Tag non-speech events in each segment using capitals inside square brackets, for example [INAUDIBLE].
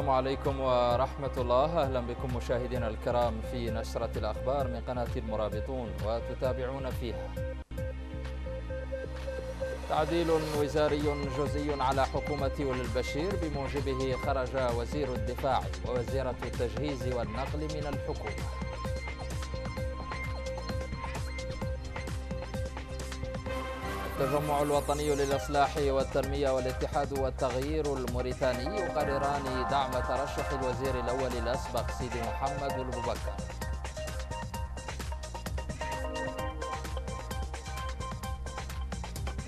السلام عليكم ورحمة الله أهلا بكم مشاهدينا الكرام في نشرة الأخبار من قناة المرابطون وتتابعون فيها تعديل وزاري جزئي على حكومة البشير بموجبه خرج وزير الدفاع ووزيرة التجهيز والنقل من الحكومة التجمع الوطني للإصلاح والتنمية والاتحاد والتغيير الموريتاني يقرران دعم ترشح الوزير الأول الأسبق سيدي محمد البكر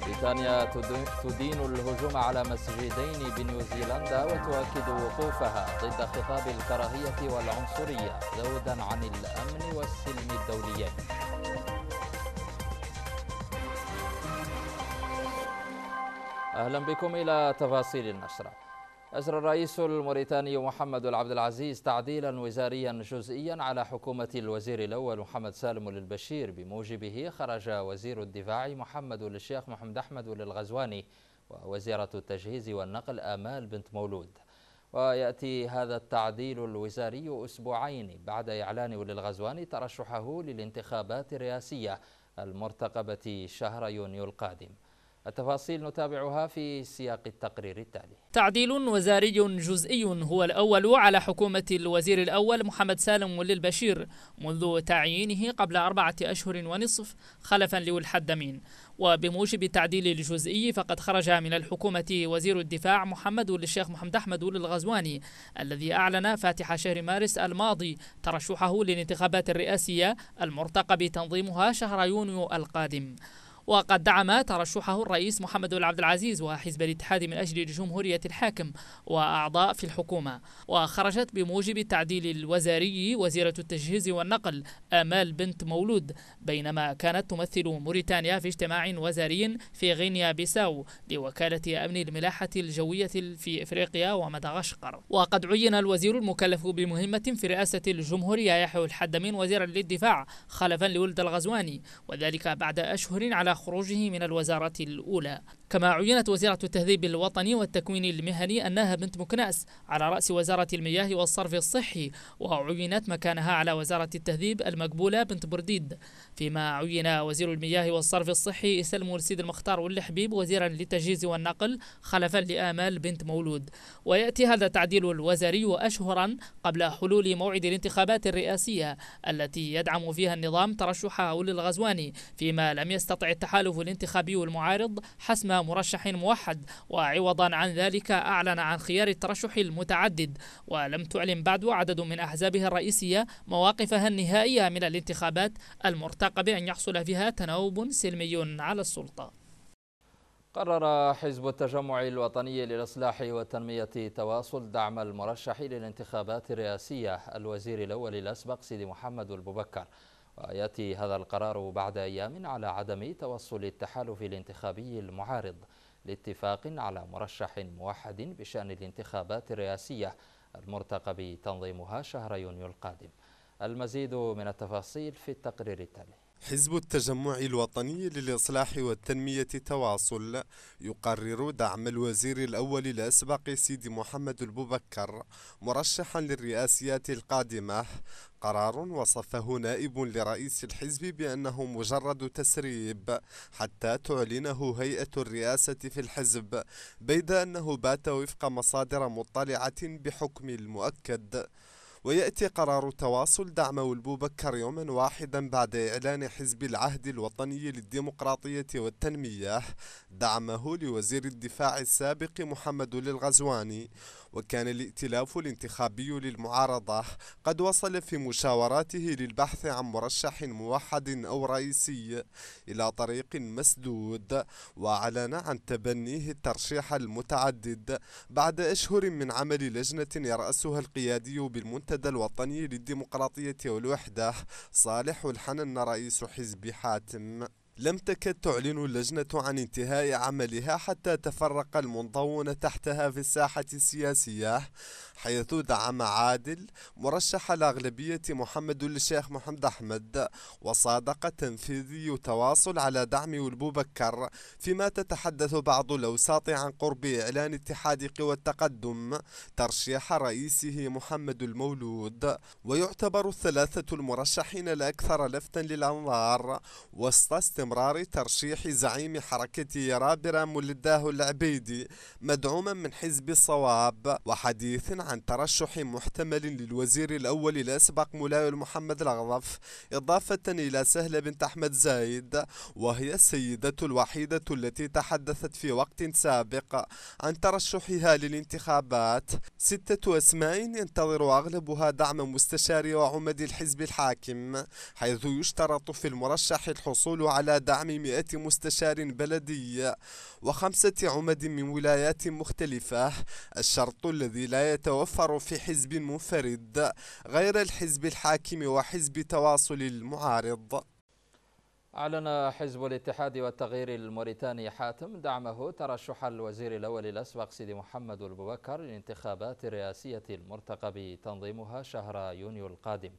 بريطانيا تدين الهجوم على مسجدين بنيوزيلندا وتؤكد وقوفها ضد خطاب الكراهية والعنصرية زودا عن الأمن والسلم الدوليين أهلا بكم إلى تفاصيل النشرة أجرى الرئيس الموريتاني محمد العبد العزيز تعديلا وزاريا جزئيا على حكومة الوزير الأول محمد سالم للبشير بموجبه خرج وزير الدفاع محمد الشيخ محمد أحمد للغزواني ووزيرة التجهيز والنقل آمال بنت مولود ويأتي هذا التعديل الوزاري أسبوعين بعد إعلان للغزواني ترشحه للانتخابات الرئاسية المرتقبة شهر يونيو القادم التفاصيل نتابعها في سياق التقرير التالي تعديل وزاري جزئي هو الأول على حكومة الوزير الأول محمد سالم ولي البشير منذ تعيينه قبل أربعة أشهر ونصف خلفا لولح الدمين وبموجب التعديل الجزئي فقد خرج من الحكومة وزير الدفاع محمد للشيخ محمد أحمد الغزواني الذي أعلن فاتح شهر مارس الماضي ترشحه للانتخابات الرئاسية المرتقب تنظيمها شهر يونيو القادم وقد دعم ترشحه الرئيس محمد بن عبد العزيز وحزب الاتحاد من أجل جمهورية الحاكم وأعضاء في الحكومة وخرجت بموجب التعديل الوزاري وزيرة التجهيز والنقل آمال بنت مولود بينما كانت تمثل موريتانيا في اجتماع وزاري في غينيا بيساو لوكالة أمن الملاحة الجوية في إفريقيا ومدغشقر وقد عين الوزير المكلف بمهمة في رئاسة الجمهورية يحيى الحدمين وزيرا للدفاع خلفا لولد الغزواني وذلك بعد أشهر على خروجه من الوزارة الأولى كما عينت وزيرة التهذيب الوطني والتكوين المهني أنها بنت مكناس على رأس وزارة المياه والصرف الصحي وعينت مكانها على وزارة التهذيب المقبولة بنت برديد فيما عين وزير المياه والصرف الصحي سلم السيد المختار والحبيب وزيرا للتجهيز والنقل خلفا لآمال بنت مولود ويأتي هذا التعديل الوزاري أشهرا قبل حلول موعد الانتخابات الرئاسية التي يدعم فيها النظام ترشحه للغزواني فيما لم يستطع التحالف الانتخابي المعارض حسم مرشح موحد وعوضا عن ذلك أعلن عن خيار الترشح المتعدد ولم تعلن بعد عدد من أحزابها الرئيسية مواقفها النهائية من الانتخابات المرتقب أن يحصل فيها تناوب سلمي على السلطة قرر حزب التجمع الوطني للإصلاح والتنمية تواصل دعم المرشح للانتخابات الرئاسية الوزير الأول الأسبق سيدي محمد البوبكر وياتي هذا القرار بعد ايام على عدم توصل التحالف الانتخابي المعارض لاتفاق على مرشح موحد بشان الانتخابات الرئاسيه المرتقب تنظيمها شهر يونيو القادم المزيد من التفاصيل في التقرير التالي حزب التجمع الوطني للإصلاح والتنمية تواصل يقرر دعم الوزير الأول الأسبق سيدي محمد البوبكر مرشحا للرئاسيات القادمة قرار وصفه نائب لرئيس الحزب بأنه مجرد تسريب حتى تعلنه هيئة الرئاسة في الحزب بيد أنه بات وفق مصادر مطلعة بحكم المؤكد ويأتي قرار تواصل دعمه البوبكر يوما واحدا بعد إعلان حزب العهد الوطني للديمقراطية والتنمية دعمه لوزير الدفاع السابق محمد للغزواني وكان الائتلاف الانتخابي للمعارضة قد وصل في مشاوراته للبحث عن مرشح موحد أو رئيسي إلى طريق مسدود وأعلن عن تبنيه الترشيح المتعدد بعد أشهر من عمل لجنة يرأسها القيادي بالمنتخب المنتدى الوطني للديمقراطية والوحدة صالح الحنن رئيس حزب حاتم لم تكد تعلن اللجنة عن انتهاء عملها حتى تفرق المنضون تحتها في الساحة السياسية حيث دعم عادل مرشح الأغلبية محمد الشيخ محمد أحمد وصادق تنفيذي تواصل على دعم ولبو بكر فيما تتحدث بعض الأوساط عن قرب إعلان اتحاد قوى التقدم ترشيح رئيسه محمد المولود ويعتبر الثلاثة المرشحين الأكثر لفتا للأنظار وسط استمرار ترشيح زعيم حركة رابرا ملداه العبيدي مدعوما من حزب الصواب وحديث عن عن ترشح محتمل للوزير الأول الأسبق ملاول محمد الأغضف إضافة إلى سهلة بنت أحمد زايد وهي السيدة الوحيدة التي تحدثت في وقت سابق عن ترشحها للانتخابات ستة أسماء ينتظر أغلبها دعم مستشار وعمد الحزب الحاكم حيث يشترط في المرشح الحصول على دعم مئة مستشار بلدي وخمسة عمد من ولايات مختلفة الشرط الذي لا يتوقع يتوفر في حزب منفرد غير الحزب الحاكم وحزب تواصل المعارض أعلن حزب الاتحاد والتغيير الموريتاني حاتم دعمه ترشح الوزير الأول الأسبق سيدي محمد البوكر للانتخابات الرئاسية المرتقب تنظيمها شهر يونيو القادم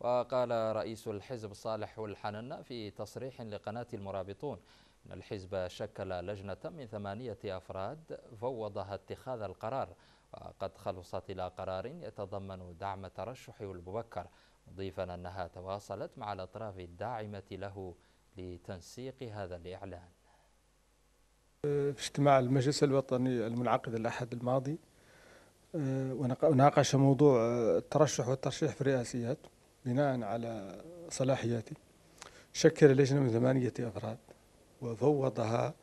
وقال رئيس الحزب صالح الحنن في تصريح لقناة المرابطون أن الحزب شكل لجنة من ثمانية أفراد فوضها اتخاذ القرار وقد خلصت إلى قرار يتضمن دعم ترشح المبكر مضيفا أنها تواصلت مع الأطراف الداعمة له لتنسيق هذا الإعلان في اجتماع المجلس الوطني المنعقد الأحد الماضي آه، وناقش موضوع آه، الترشح والترشيح في الرئاسيات بناء على صلاحياتي شكل لجنة من ثمانية أفراد وفوضها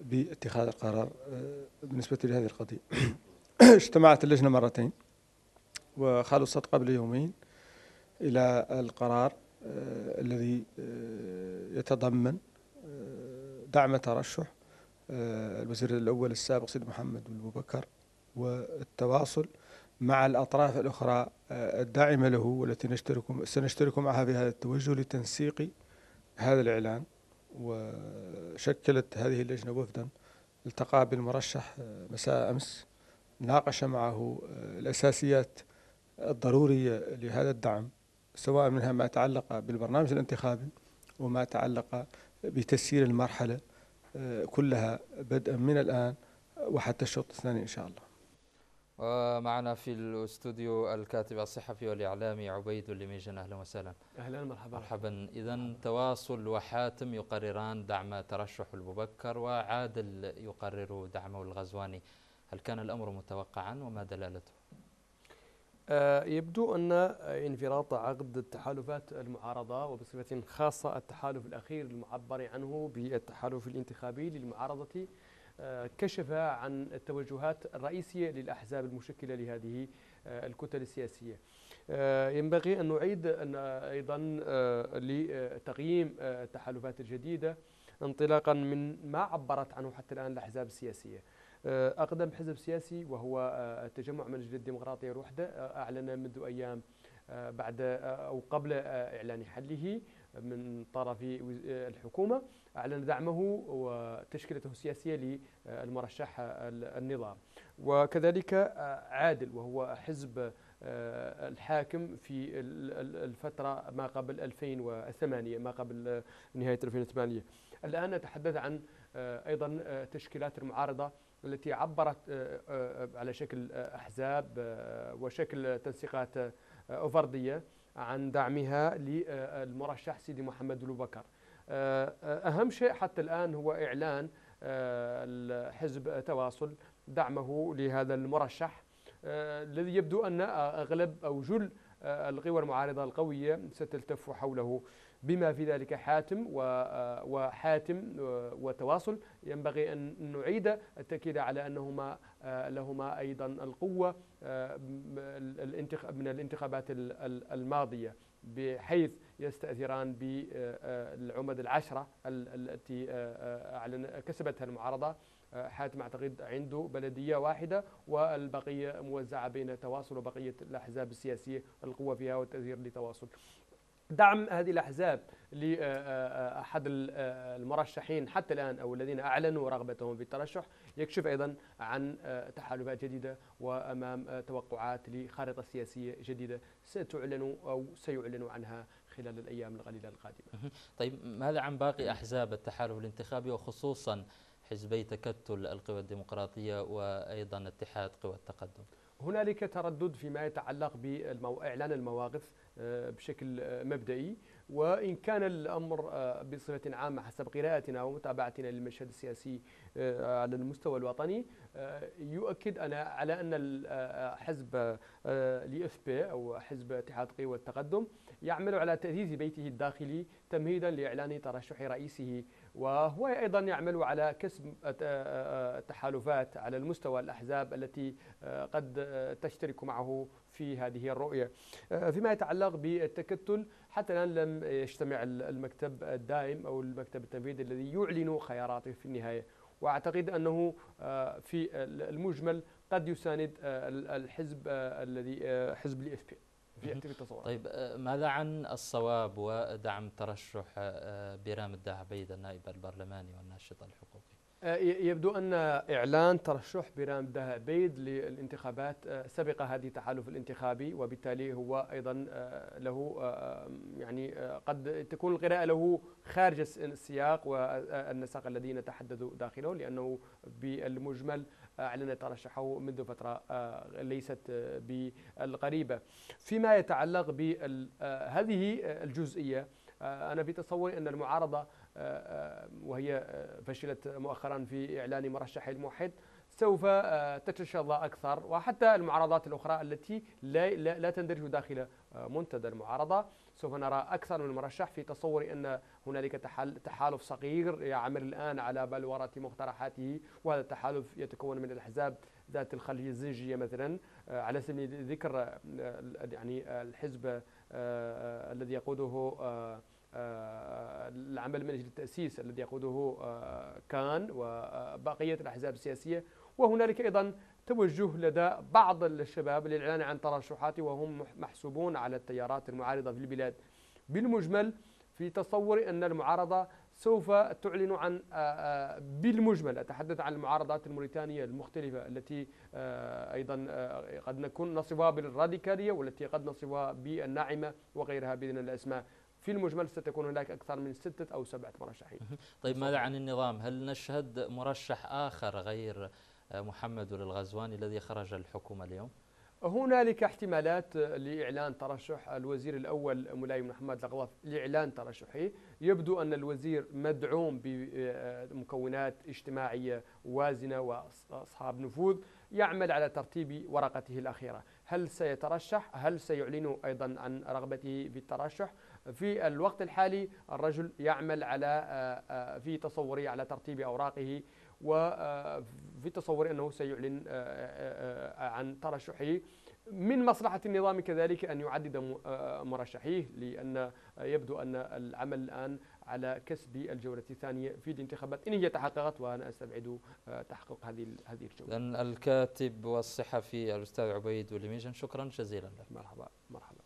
باتخاذ القرار آه، بالنسبة لهذه القضية [CLEARS THROAT] [CLEARS THROAT] اجتمعت اللجنة مرتين وخلصت قبل يومين إلى القرار آه، الذي آه، يتضمن آه، دعم ترشح الوزير الأول السابق سيد محمد بن بكر والتواصل مع الأطراف الأخرى الداعمة له والتي نشترك سنشترك معها في هذا التوجه لتنسيق هذا الإعلان وشكلت هذه اللجنة وفدا التقى بالمرشح مساء أمس ناقش معه آه، الأساسيات الضرورية لهذا الدعم سواء منها ما تعلق بالبرنامج الانتخابي وما تعلق بتسيير المرحلة آه، كلها بدءا من الآن وحتى الشوط الثاني إن شاء الله ومعنا في الاستوديو الكاتب الصحفي والاعلامي عبيد الليميجن اهلا وسهلا اهلا مرحبا مرحبا اذا تواصل وحاتم يقرران دعم ترشح المبكر وعادل يقرر دعمه الغزواني هل كان الأمر متوقعا وما دلالته؟ آه، يبدو أن انفراط عقد التحالفات المعارضة وبصفة خاصة التحالف الأخير المعبر عنه بالتحالف الانتخابي للمعارضة آه، كشف عن التوجهات الرئيسية للأحزاب المشكلة لهذه آه، الكتل السياسية ينبغي أن نعيد أن أيضا لتقييم التحالفات الجديدة انطلاقا من ما عبرت عنه حتى الآن الأحزاب السياسية آه، أقدم حزب سياسي وهو التجمع آه، من أجل الديمقراطية الوحدة آه، أعلن منذ أيام بعد أو قبل إعلان حله من طرف الحكومة أعلن دعمه وتشكيلته السياسية للمرشح النظام وكذلك عادل وهو حزب الحاكم في الفترة ما قبل 2008 ما قبل نهاية 2008 الآن نتحدث عن أيضا تشكيلات المعارضة التي عبرت آه، آه، على شكل آه، أحزاب وشكل تنسيقات أوفردية عن دعمها للمرشح سيدي محمد بكر أهم شيء حتى الآن هو إعلان حزب تواصل دعمه لهذا المرشح الذي يبدو أن أغلب أو جل آه، القوى المعارضة القوية ستلتف حوله بما في ذلك حاتم آه، وحاتم آه، وتواصل ينبغي أن نعيد التأكيد على أنهما لهما أيضا القوة من الانتخابات الماضية بحيث يستأثران بالعمد العشرة التي كسبتها المعارضة حاتم أعتقد عنده بلدية واحدة والبقية موزعة بين تواصل وبقية الأحزاب السياسية القوة فيها والتأثير لتواصل دعم هذه الأحزاب لأحد آه، آه، آه، المرشحين حتى الآن أو الذين أعلنوا رغبتهم في الترشح يكشف أيضا عن تحالفات جديدة وأمام توقعات لخارطة سياسية جديدة ستعلن أو سيعلن عنها خلال الأيام القليلة القادمة طيب ماذا عن باقي أحزاب التحالف الانتخابي وخصوصا حزبي تكتل القوى الديمقراطية وأيضا اتحاد قوى التقدم هنالك تردد فيما يتعلق بإعلان المواقف آه، بشكل آه، مبدئي وإن كان الأمر آه، بصفة عامة حسب قراءتنا ومتابعتنا للمشهد السياسي على المستوى الوطني يؤكد أنا على أن حزب لي اف بي أو حزب اتحاد قوى التقدم يعمل على تأسيس بيته الداخلي تمهيدا لإعلان ترشح رئيسه وهو أيضا يعمل على كسب آه، آه، آه، تحالفات على المستوى الأحزاب التي قد تشترك معه في هذه الرؤية فيما يتعلق بالتكتل حتى الآن لم يجتمع المكتب الدائم أو المكتب التنفيذي الذي يعلن خياراته في النهاية واعتقد انه في المجمل قد يساند الحزب الذي حزب الاف بي بياتي بالتصور طيب آه، ماذا عن الصواب ودعم ترشح آه، بيرام الدهبيد النائب البرلماني والناشط الحقوقي آه، يبدو ان اعلان ترشح بيرام دهبيد للانتخابات سبق هذه التحالف الانتخابي وبالتالي هو ايضا له يعني قد تكون القراءه له خارج السياق والنسق الذي نتحدث داخله لانه بالمجمل أعلن ترشحه منذ فترة آه، ليست آه، بالقريبة فيما يتعلق بهذه آه، الجزئية أنا بتصوري أن المعارضة وهي فشلت مؤخرا في إعلان مرشح الموحد سوف آه، تتشظى أكثر وحتى المعارضات الأخرى التي لا, لا, لا تندرج داخل آه، منتدى المعارضة سوف نرى أكثر من مرشح في تصوري أن هنالك تحالف صغير يعمل الآن على بلورة مقترحاته وهذا التحالف يتكون من الأحزاب ذات الخلية الزنجية مثلا آه، على سبيل ذكر يعني الحزب الذي يقوده العمل من اجل التاسيس الذي يقوده كان وبقيه الاحزاب السياسيه وهنالك أيضا توجه لدى بعض الشباب للإعلان عن ترشحات وهم محسوبون على التيارات المعارضة في البلاد بالمجمل في تصوري أن المعارضة سوف تعلن عن آه، آه، بالمجمل أتحدث عن المعارضات الموريتانية المختلفة التي آه، أيضا قد نكون نصفها بالراديكالية والتي قد نصفها بالناعمة وغيرها بإذن الأسماء في المجمل ستكون هناك أكثر من ستة أو سبعة مرشحين طيب ماذا عن النظام؟ هل نشهد مرشح آخر غير محمد الغزواني الذي خرج الحكومة اليوم هنالك احتمالات لإعلان ترشح الوزير الأول ملاي محمد الغضاف لإعلان ترشحه يبدو أن الوزير مدعوم بمكونات اجتماعية وازنة وأصحاب نفوذ يعمل على ترتيب ورقته الأخيرة هل سيترشح؟ هل سيعلن أيضا عن رغبته بالترشح؟ في الوقت الحالي الرجل يعمل على آه، آه، في تصوري على ترتيب أوراقه وفي آه، تصوري أنه سيعلن آه، آه، عن ترشحه من مصلحة النظام كذلك أن يعدد مرشحيه لأن يبدو أن العمل الآن على كسب الجولة الثانية في الانتخابات إن هي تحققت وأنا أستبعد تحقق هذه هذه الجولة. الكاتب والصحفي الأستاذ عبيد وليميجن شكرا جزيلا لك. مرحبا مرحبا.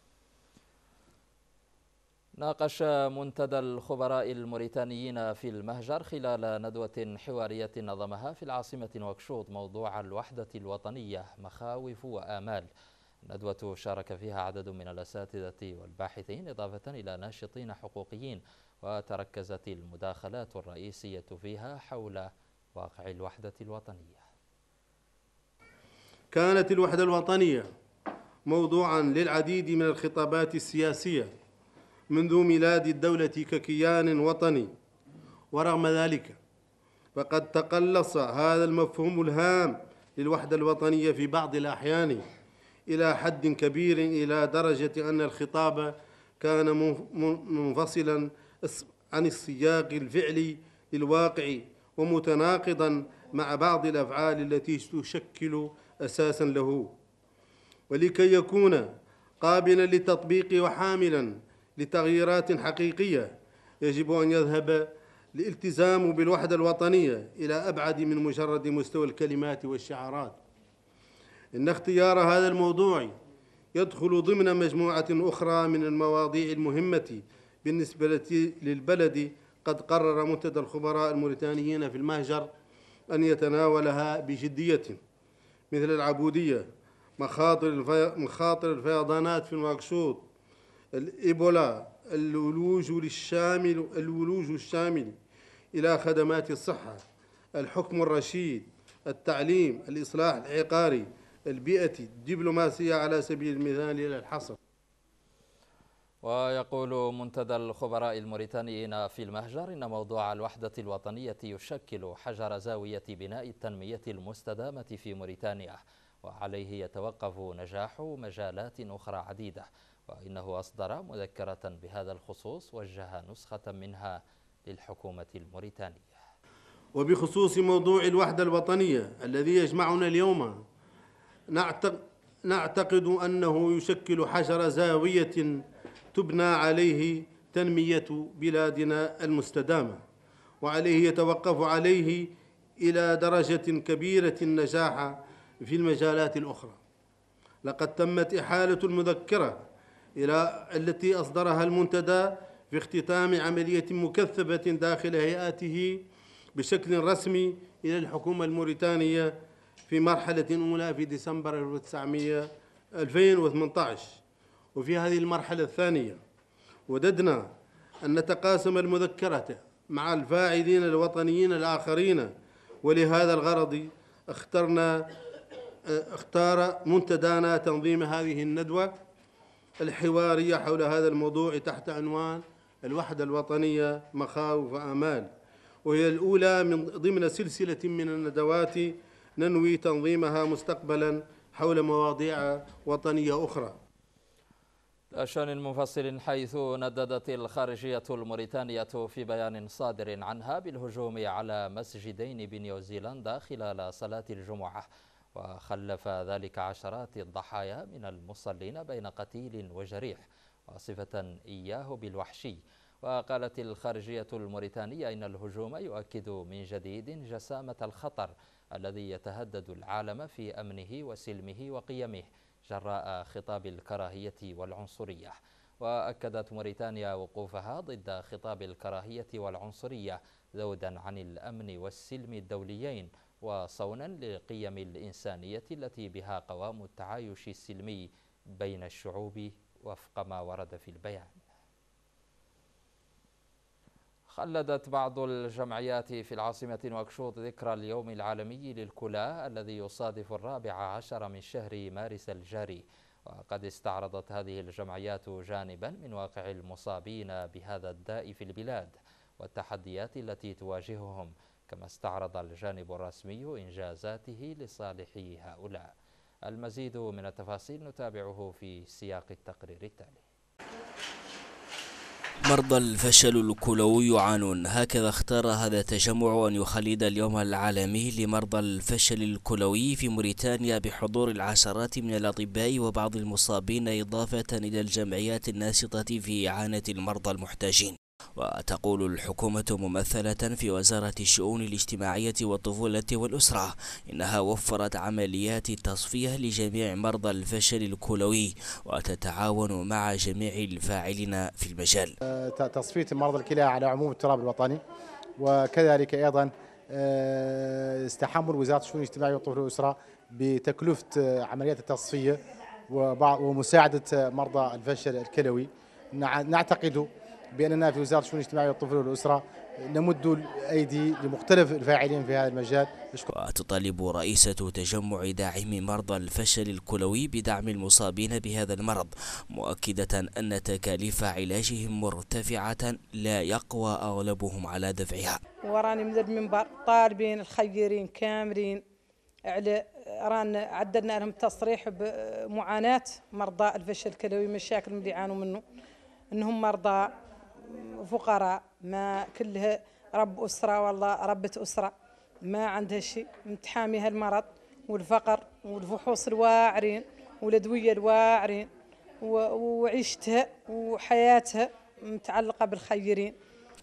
ناقش منتدى الخبراء الموريتانيين في المهجر خلال ندوة حوارية نظمها في العاصمة نواكشوط موضوع الوحدة الوطنية مخاوف وآمال الندوة شارك فيها عدد من الأساتذة والباحثين إضافة إلى ناشطين حقوقيين وتركزت المداخلات الرئيسية فيها حول واقع الوحدة الوطنية كانت الوحدة الوطنية موضوعا للعديد من الخطابات السياسية منذ ميلاد الدولة ككيان وطني ورغم ذلك فقد تقلص هذا المفهوم الهام للوحدة الوطنية في بعض الأحيان إلى حد كبير إلى درجة أن الخطاب كان منفصلا عن السياق الفعلي للواقع ومتناقضا مع بعض الأفعال التي تشكل أساسا له ولكي يكون قابلا للتطبيق وحاملا لتغييرات حقيقية يجب أن يذهب الالتزام بالوحدة الوطنية إلى أبعد من مجرد مستوى الكلمات والشعارات إن اختيار هذا الموضوع يدخل ضمن مجموعة أخرى من المواضيع المهمة بالنسبة للبلد قد قرر منتدى الخبراء الموريتانيين في المهجر أن يتناولها بجدية مثل العبودية مخاطر الفيضانات في المقصود الإيبولا الولوج الشامل الولوج الشامل إلى خدمات الصحة الحكم الرشيد التعليم الإصلاح العقاري البيئة الدبلوماسية على سبيل المثال إلى الحصر ويقول منتدى الخبراء الموريتانيين في المهجر إن موضوع الوحدة الوطنية يشكل حجر زاوية بناء التنمية المستدامة في موريتانيا وعليه يتوقف نجاح مجالات أخرى عديدة وإنه أصدر مذكرة بهذا الخصوص وجه نسخة منها للحكومة الموريتانية وبخصوص موضوع الوحدة الوطنية الذي يجمعنا اليوم نعتقد أنه يشكل حجر زاوية تبنى عليه تنمية بلادنا المستدامة وعليه يتوقف عليه إلى درجة كبيرة النجاح في المجالات الأخرى لقد تمت إحالة المذكرة إلى التي أصدرها المنتدى في اختتام عملية مكثفة داخل هيئاته بشكل رسمي إلى الحكومة الموريتانية في مرحلة أولى في ديسمبر 2018 وفي هذه المرحلة الثانية وددنا أن نتقاسم المذكرة مع الفاعلين الوطنيين الآخرين ولهذا الغرض اخترنا اختار منتدانا تنظيم هذه الندوة الحوارية حول هذا الموضوع تحت عنوان الوحدة الوطنية مخاوف وآمال وهي الأولى من ضمن سلسلة من الندوات ننوي تنظيمها مستقبلا حول مواضيع وطنية أخرى شان منفصل حيث نددت الخارجية الموريتانية في بيان صادر عنها بالهجوم على مسجدين بنيوزيلندا خلال صلاة الجمعة وخلف ذلك عشرات الضحايا من المصلين بين قتيل وجريح وصفة إياه بالوحشي وقالت الخارجية الموريتانية إن الهجوم يؤكد من جديد جسامة الخطر الذي يتهدد العالم في أمنه وسلمه وقيمه جراء خطاب الكراهية والعنصرية وأكدت موريتانيا وقوفها ضد خطاب الكراهية والعنصرية زودا عن الأمن والسلم الدوليين وصونا لقيم الإنسانية التي بها قوام التعايش السلمي بين الشعوب وفق ما ورد في البيان خلدت بعض الجمعيات في العاصمة نواكشوط ذكرى اليوم العالمي للكلاء الذي يصادف الرابع عشر من شهر مارس الجاري وقد استعرضت هذه الجمعيات جانبا من واقع المصابين بهذا الداء في البلاد والتحديات التي تواجههم كما استعرض الجانب الرسمي إنجازاته لصالح هؤلاء المزيد من التفاصيل نتابعه في سياق التقرير التالي مرضى الفشل الكلوي يعانون هكذا اختار هذا التجمع أن يخلد اليوم العالمي لمرضى الفشل الكلوي في موريتانيا بحضور العشرات من الأطباء وبعض المصابين إضافة إلى الجمعيات الناشطة في إعانة المرضى المحتاجين وتقول الحكومة ممثلة في وزارة الشؤون الاجتماعية والطفولة والأسرة إنها وفرت عمليات تصفية لجميع مرضى الفشل الكلوي وتتعاون مع جميع الفاعلين في المجال أه، تصفية مرضى الكلى على عموم التراب الوطني وكذلك أيضا أه، استحمل وزارة الشؤون الاجتماعية والطفولة والأسرة بتكلفة أه، عمليات التصفية ومساعدة مرضى الفشل الكلوي نعتقد باننا في وزاره الشؤون الاجتماعيه والطفل والاسره نمد الايدي لمختلف الفاعلين في هذا المجال وتطالب رئيسة تجمع داعمي مرضى الفشل الكلوي بدعم المصابين بهذا المرض مؤكدة أن تكاليف علاجهم مرتفعة لا يقوى أغلبهم على دفعها وراني من المنبر طالبين الخيرين كاملين على ران عدلنا لهم تصريح بمعاناة مرضى الفشل الكلوي مشاكل اللي يعانوا منه انهم مرضى فقراء ما كلها رب أسرة والله ربة أسرة ما عندها شيء متحاميها المرض والفقر والفحوص الواعرين والأدوية الواعرين وعيشتها وحياتها متعلقة بالخيرين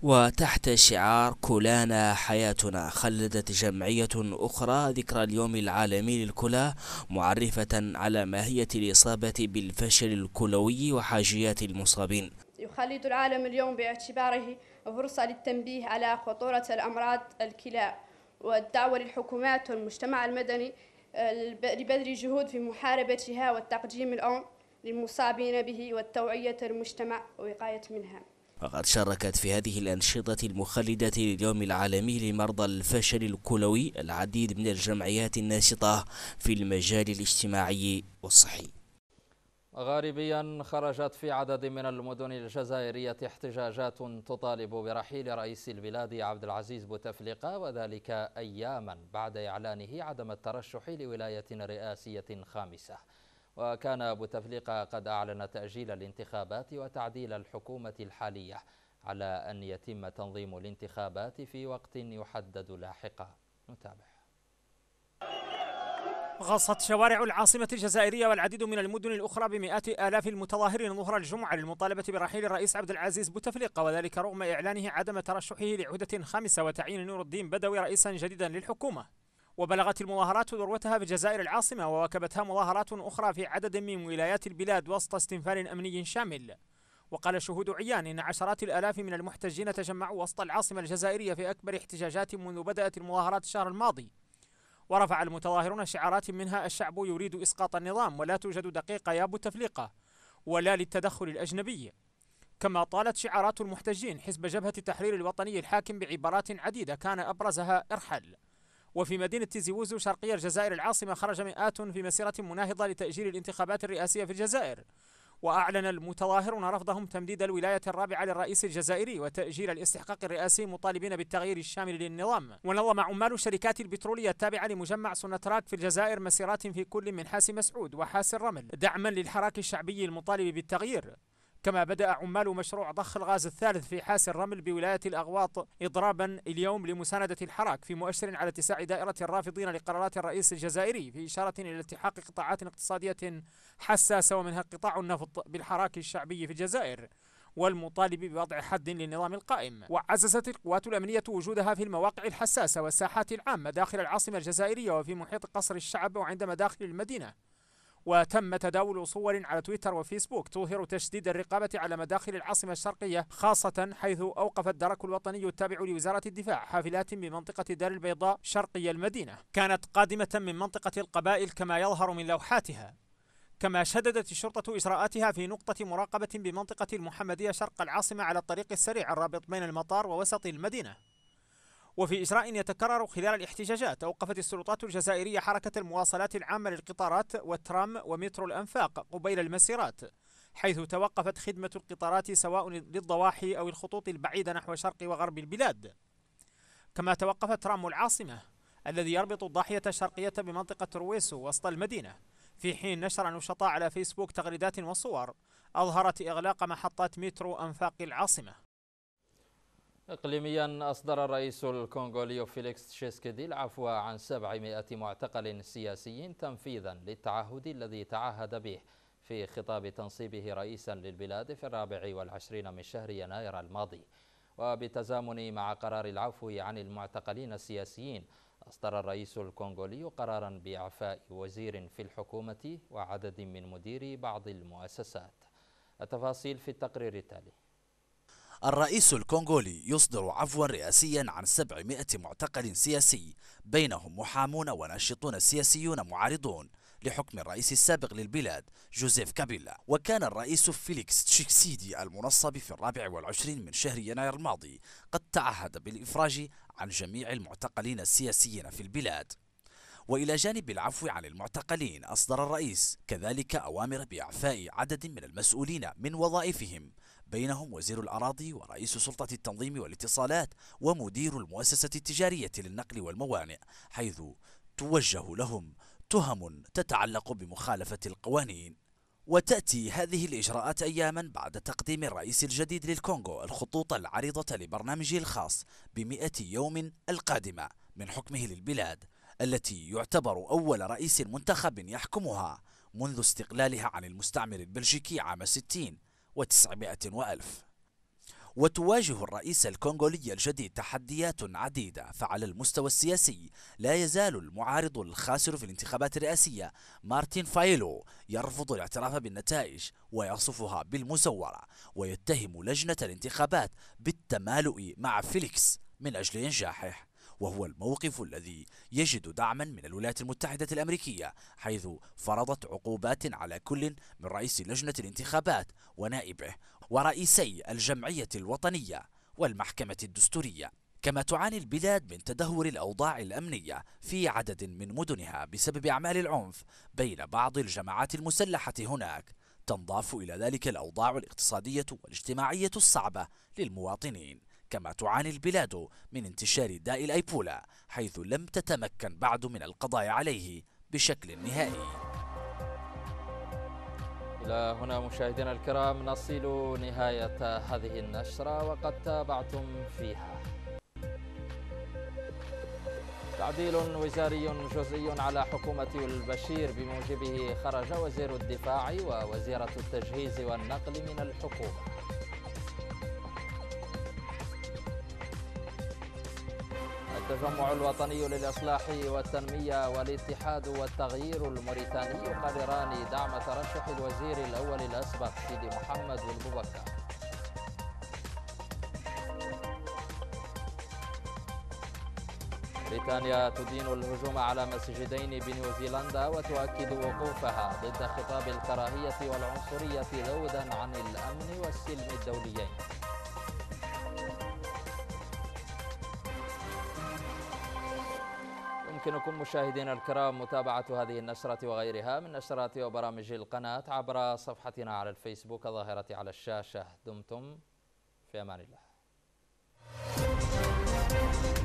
وتحت شعار كلانا حياتنا خلدت جمعية أخرى ذكرى اليوم العالمي للكلى معرفة على ماهية الإصابة بالفشل الكلوي وحاجيات المصابين يخلد العالم اليوم باعتباره فرصة للتنبيه على خطورة الأمراض الكلى والدعوة للحكومات والمجتمع المدني آه، لبذل جهود في محاربتها والتقديم الأمر للمصابين به والتوعية المجتمع ووقاية منها وقد شاركت في هذه الأنشطة المخلدة لليوم العالمي لمرضى الفشل الكلوي العديد من الجمعيات الناشطة في المجال الاجتماعي والصحي غاربيا خرجت في عدد من المدن الجزائرية احتجاجات تطالب برحيل رئيس البلاد عبد العزيز بوتفليقة وذلك أياما بعد إعلانه عدم الترشح لولاية رئاسية خامسة وكان بوتفليقة قد أعلن تأجيل الانتخابات وتعديل الحكومة الحالية على أن يتم تنظيم الانتخابات في وقت يحدد لاحقا نتابع غصت شوارع العاصمة الجزائرية والعديد من المدن الأخرى بمئات آلاف المتظاهرين ظهر الجمعة للمطالبة برحيل الرئيس عبد العزيز بوتفليقة وذلك رغم إعلانه عدم ترشحه لعهدة خامسة وتعيين نور الدين بدوي رئيسا جديدا للحكومة وبلغت المظاهرات ذروتها في الجزائر العاصمة وواكبتها مظاهرات أخرى في عدد من ولايات البلاد وسط استنفار أمني شامل وقال شهود عيان إن عشرات الآلاف من المحتجين تجمعوا وسط العاصمة الجزائرية في أكبر احتجاجات منذ بدأت المظاهرات الشهر الماضي ورفع المتظاهرون شعارات منها الشعب يريد إسقاط النظام ولا توجد دقيقة يا بوتفليقة ولا للتدخل الأجنبي كما طالت شعارات المحتجين حزب جبهة التحرير الوطني الحاكم بعبارات عديدة كان أبرزها ارحل وفي مدينة تيزيوزو شرقية الجزائر العاصمة خرج مئات في مسيرة مناهضة لتأجيل الانتخابات الرئاسية في الجزائر وأعلن المتظاهرون رفضهم تمديد الولاية الرابعة للرئيس الجزائري وتأجيل الاستحقاق الرئاسي مطالبين بالتغيير الشامل للنظام ونظم عمال الشركات البترولية التابعة لمجمع سونتراك في الجزائر مسيرات في كل من حاس مسعود وحاس الرمل دعما للحراك الشعبي المطالب بالتغيير كما بدأ عمال مشروع ضخ الغاز الثالث في حاس الرمل بولاية الأغواط إضرابا اليوم لمساندة الحراك في مؤشر على اتساع دائرة الرافضين لقرارات الرئيس الجزائري في إشارة إلى التحاق قطاعات اقتصادية حساسة ومنها قطاع النفط بالحراك الشعبي في الجزائر والمطالب بوضع حد للنظام القائم وعززت القوات الأمنية وجودها في المواقع الحساسة والساحات العامة داخل العاصمة الجزائرية وفي محيط قصر الشعب وعند مداخل المدينة وتم تداول صور على تويتر وفيسبوك تظهر تشديد الرقابة على مداخل العاصمة الشرقية خاصة حيث أوقف الدرك الوطني التابع لوزارة الدفاع حافلات من منطقة دار البيضاء شرقي المدينة كانت قادمة من منطقة القبائل كما يظهر من لوحاتها كما شددت الشرطة إجراءاتها في نقطة مراقبة بمنطقة المحمدية شرق العاصمة على الطريق السريع الرابط بين المطار ووسط المدينة وفي إجراء يتكرر خلال الاحتجاجات أوقفت السلطات الجزائرية حركة المواصلات العامة للقطارات والترام ومترو الأنفاق قبيل المسيرات حيث توقفت خدمة القطارات سواء للضواحي أو الخطوط البعيدة نحو شرق وغرب البلاد كما توقف ترام العاصمة الذي يربط الضاحية الشرقية بمنطقة رويسو وسط المدينة في حين نشر نشطاء على فيسبوك تغريدات وصور أظهرت إغلاق محطات مترو أنفاق العاصمة إقليميا أصدر الرئيس الكونغولي فيليكس تشيسكيدي العفو عن 700 معتقل سياسي تنفيذا للتعهد الذي تعهد به في خطاب تنصيبه رئيسا للبلاد في الرابع والعشرين من شهر يناير الماضي وبتزامن مع قرار العفو عن المعتقلين السياسيين أصدر الرئيس الكونغولي قرارا بإعفاء وزير في الحكومة وعدد من مديري بعض المؤسسات التفاصيل في التقرير التالي الرئيس الكونغولي يصدر عفوا رئاسيا عن 700 معتقل سياسي بينهم محامون وناشطون سياسيون معارضون لحكم الرئيس السابق للبلاد جوزيف كابيلا وكان الرئيس فيليكس تشيكسيدي المنصب في الرابع والعشرين من شهر يناير الماضي قد تعهد بالإفراج عن جميع المعتقلين السياسيين في البلاد وإلى جانب العفو عن المعتقلين أصدر الرئيس كذلك أوامر بإعفاء عدد من المسؤولين من وظائفهم بينهم وزير الأراضي ورئيس سلطة التنظيم والاتصالات ومدير المؤسسة التجارية للنقل والموانئ حيث توجه لهم تهم تتعلق بمخالفة القوانين وتأتي هذه الإجراءات أياما بعد تقديم الرئيس الجديد للكونغو الخطوط العريضة لبرنامجه الخاص بمئة يوم القادمة من حكمه للبلاد التي يعتبر أول رئيس منتخب يحكمها منذ استقلالها عن المستعمر البلجيكي عام 60 وتسعمائة وألف وتواجه الرئيس الكونغولي الجديد تحديات عديدة فعلى المستوى السياسي لا يزال المعارض الخاسر في الانتخابات الرئاسية مارتين فايلو يرفض الاعتراف بالنتائج ويصفها بالمزورة ويتهم لجنة الانتخابات بالتمالؤ مع فيليكس من أجل إنجاحه وهو الموقف الذي يجد دعما من الولايات المتحدة الأمريكية حيث فرضت عقوبات على كل من رئيس لجنة الانتخابات ونائبه ورئيسي الجمعية الوطنية والمحكمة الدستورية كما تعاني البلاد من تدهور الأوضاع الأمنية في عدد من مدنها بسبب أعمال العنف بين بعض الجماعات المسلحة هناك تنضاف إلى ذلك الأوضاع الاقتصادية والاجتماعية الصعبة للمواطنين كما تعاني البلاد من انتشار داء الأيبولا حيث لم تتمكن بعد من القضاء عليه بشكل نهائي إلى هنا مشاهدينا الكرام نصل نهاية هذه النشرة وقد تابعتم فيها تعديل وزاري جزئي على حكومة البشير بموجبه خرج وزير الدفاع ووزيرة التجهيز والنقل من الحكومة التجمع الوطني للإصلاح والتنمية والاتحاد والتغيير الموريتاني يقرران دعم ترشح الوزير الأول الأسبق سيدي محمد بن بريطانيا تدين الهجوم على مسجدين بنيوزيلندا وتؤكد وقوفها ضد خطاب الكراهية والعنصرية ذودا عن الأمن والسلم الدوليين يمكنكم مشاهدينا الكرام متابعة هذه النشرة وغيرها من نشرات وبرامج القناة عبر صفحتنا على الفيسبوك الظاهرة على الشاشة دمتم في أمان الله